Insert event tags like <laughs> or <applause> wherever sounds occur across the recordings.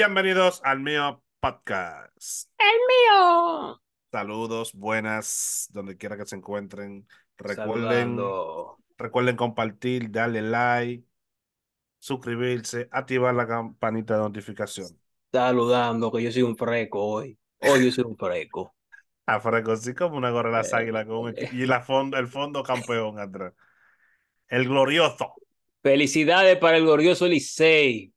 Bienvenidos al mío podcast. ¡El mío! Saludos, buenas, donde quiera que se encuentren. Recuerden, recuerden compartir, darle like, suscribirse, activar la campanita de notificación. Saludando, que yo soy un freco hoy. Hoy yo soy un freco. <laughs> A freco, sí, como una gorra de las eh, águilas eh. y la fondo, el fondo campeón atrás. El glorioso. Felicidades para el glorioso Licey.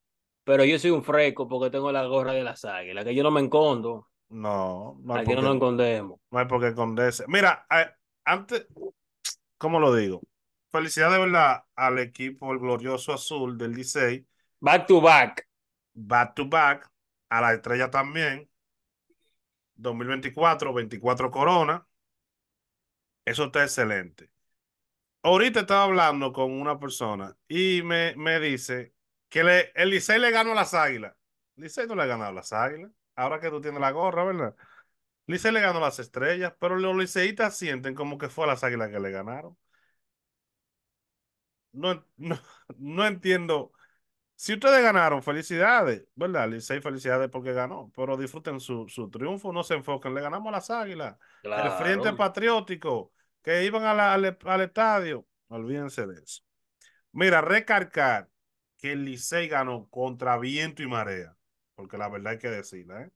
Pero yo soy un fresco porque tengo la gorra de las águilas, que yo no me encondo. No, no. Aquí no No hay por qué esconderse. Mira, antes, ¿cómo lo digo? Felicidades, de ¿verdad? Al equipo, el glorioso azul del 16. Back to back. Back to back. A la estrella también. 2024, 24 corona. Eso está excelente. Ahorita estaba hablando con una persona y me, me dice que le, el Licey le ganó las águilas. Licey no le ha ganado las águilas. Ahora que tú tienes la gorra, ¿verdad? Licey le ganó las estrellas, pero los liceístas sienten como que fue a las águilas que le ganaron. No, <laughs> no, entiendo. Si ustedes ganaron, felicidades, ¿verdad? Licey, felicidades porque ganó, pero disfruten su, triunfo, no se enfoquen. Le ganamos a las águilas. El Frente Patriótico, que iban a al, al estadio. Olvídense de eso. Mira, recargar que el Licey ganó contra viento y marea, porque la verdad hay que decirla. ¿eh?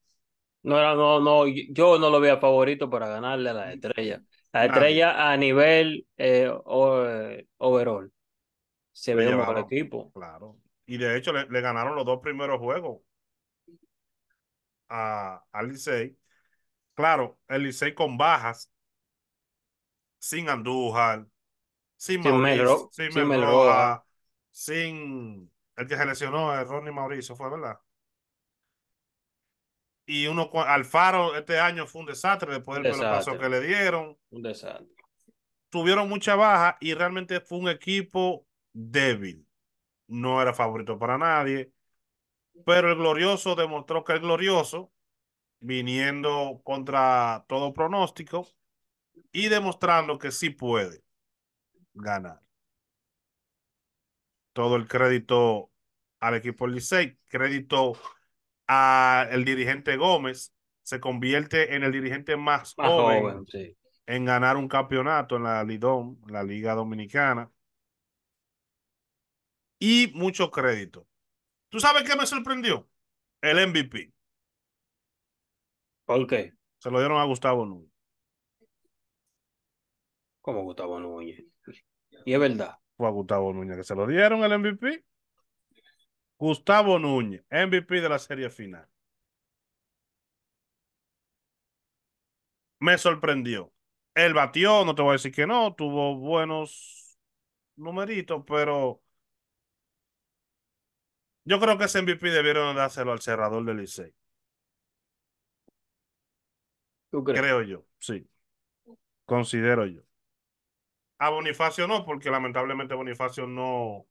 No, no, no, yo no lo veía favorito para ganarle a la estrella. La estrella a nivel eh, eh, overall se ve un mejor equipo. Claro. Y de hecho le, ganaron los dos primeros juegos a, al Licey. Claro, el Licey con bajas, sin Andújar, sin, sin, sin, Melroja, sin el que se lesionó es Ronnie Mauricio, fue, ¿verdad? Y uno, Alfaro, este año fue un desastre después del paso que le dieron. Un desastre. Tuvieron mucha baja y realmente fue un equipo débil. No era favorito para nadie. Pero el glorioso demostró que el glorioso, viniendo contra todo pronóstico y demostrando que sí puede ganar todo el crédito al equipo Licey, crédito al dirigente Gómez, se convierte en el dirigente más, joven, en ganar un campeonato en la Lidón, la Liga Dominicana. Y mucho crédito. ¿Tú sabes qué me sorprendió? El MVP. ¿Por qué? Se lo dieron a Gustavo Núñez. ¿Cómo Gustavo Núñez? Y es verdad fue a Gustavo Núñez que se lo dieron el MVP. Gustavo Núñez, MVP de la serie final. Me sorprendió. Él batió, no te voy a decir que no, tuvo buenos numeritos, pero yo creo que ese MVP debieron dárselo al cerrador del Licey. Creo yo, sí. Considero yo. A Bonifacio no, porque lamentablemente Bonifacio no.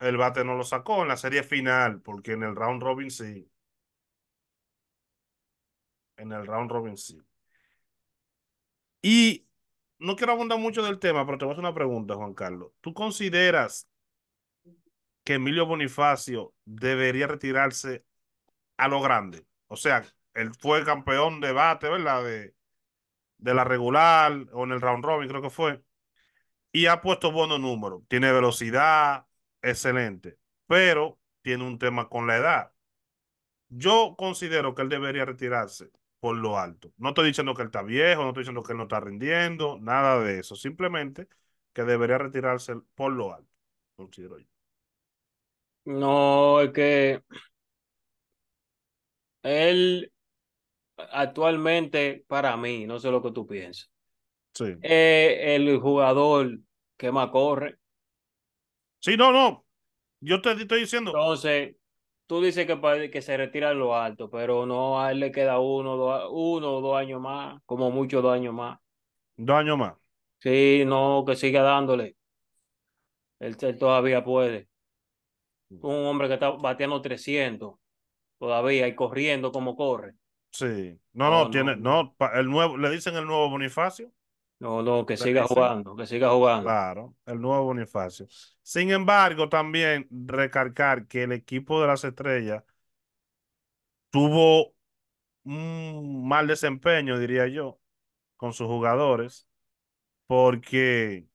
El bate no lo sacó en la serie final, porque en el round robin sí. En el round robin sí. Y no quiero abundar mucho del tema, pero te voy a hacer una pregunta, Juan Carlos. ¿Tú consideras que Emilio Bonifacio debería retirarse a lo grande? O sea, él fue campeón de bate, ¿verdad? De, de la regular o en el round robin, creo que fue y ha puesto buenos números. Tiene velocidad, excelente, pero tiene un tema con la edad. Yo considero que él debería retirarse por lo alto. No estoy diciendo que él está viejo, no estoy diciendo que él no está rindiendo, nada de eso. Simplemente que debería retirarse por lo alto, considero yo. No, es que él actualmente, para mí, no sé lo que tú piensas. Sí. Eh, el jugador más corre. Sí, no, no. Yo te estoy diciendo. Entonces, tú dices que, que se retira en lo alto, pero no, a él le queda uno, uno o dos años más, como mucho dos años más. Dos años más. Sí, no, que siga dándole. Él, todavía puede. Un hombre que está bateando 300 todavía y corriendo como corre. Sí, no, no, tiene, no, el nuevo, le dicen el nuevo Bonifacio. No, no, que siga jugando, que siga jugando. Claro, el nuevo Bonifacio. Sin embargo, también recalcar que el equipo de las estrellas tuvo un mal desempeño, diría yo, con sus jugadores, porque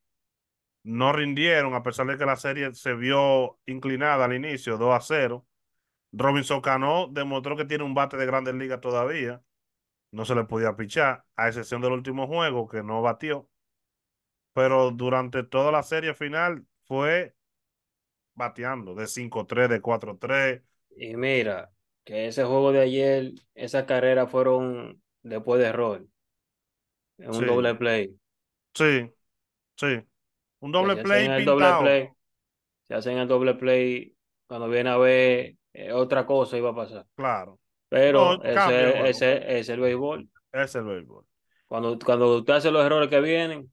no rindieron, a pesar de que la serie se vio inclinada al inicio, 2 a 0. Robinson Cano demostró que tiene un bate de grandes ligas todavía no se le podía pichar, a excepción del último juego que no batió. Pero durante toda la serie final fue bateando de 5-3, de 4-3. Y mira, que ese juego de ayer, esa carrera fueron después de error. En un doble play. Sí, sí. Un doble play. pintado. Se hacen el doble play. Cuando viene a ver eh, otra cosa iba a pasar. Claro. Pero ese, es el béisbol. Es el béisbol. Cuando, cuando usted hace los errores que vienen,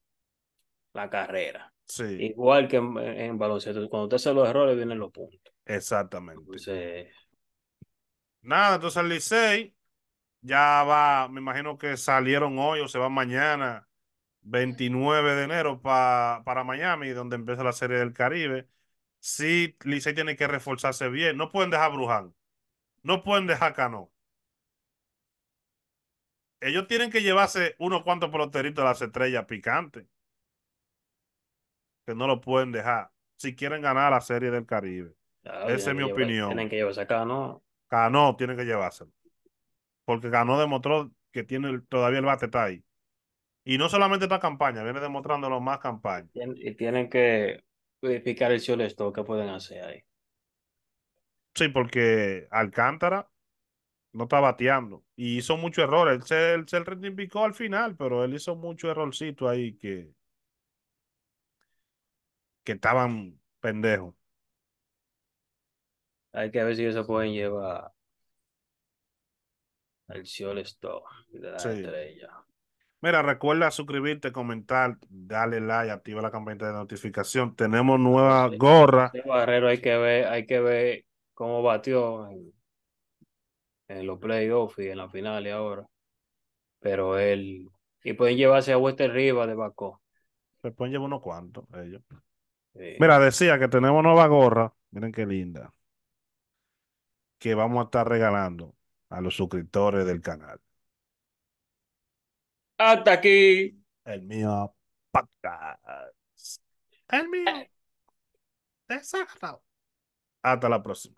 la carrera. Sí. Igual que en, baloncesto. Cuando usted hace los errores, vienen los puntos. Exactamente. Nada, entonces el Licey ya va, me imagino que salieron hoy o se va mañana, 29 de enero para Miami, donde empieza la Serie del Caribe. Sí, Licey tiene que reforzarse bien. No pueden dejar Bruján. No pueden dejar Cano. Ellos tienen que llevarse unos cuantos peloteritos a las estrellas picantes. Que no lo pueden dejar. Si quieren ganar la serie del Caribe. Esa es mi opinión. Tienen que llevarse Cano. que llevárselo. Porque Cano demostró que tiene todavía el bate está ahí. Y no solamente esta campaña, viene demostrándolo más campaña. Y tienen que verificar eh, el solo esto que pueden hacer ahí. Sí, porque Alcántara no está bateando y hizo mucho error. Él se, reivindicó al final, pero él hizo mucho errorcito ahí que, que estaban pendejos. Hay que ver si eso pueden llevar al Sol Store de Mira, recuerda suscribirte, comentar, darle like, activa la campanita de notificación. Tenemos nueva gorra. hay que ver, hay que ver cómo batió en, los playoffs y en la final y ahora. Pero él. Y pueden llevarse a Wester Riva de Bacó. Se pueden llevar unos cuantos ellos. Mira, decía que tenemos nueva gorra. Miren qué linda. Que vamos a estar regalando a los suscriptores del canal. Hasta aquí. El mío El mío. Exacto. Eh. Hasta la próxima.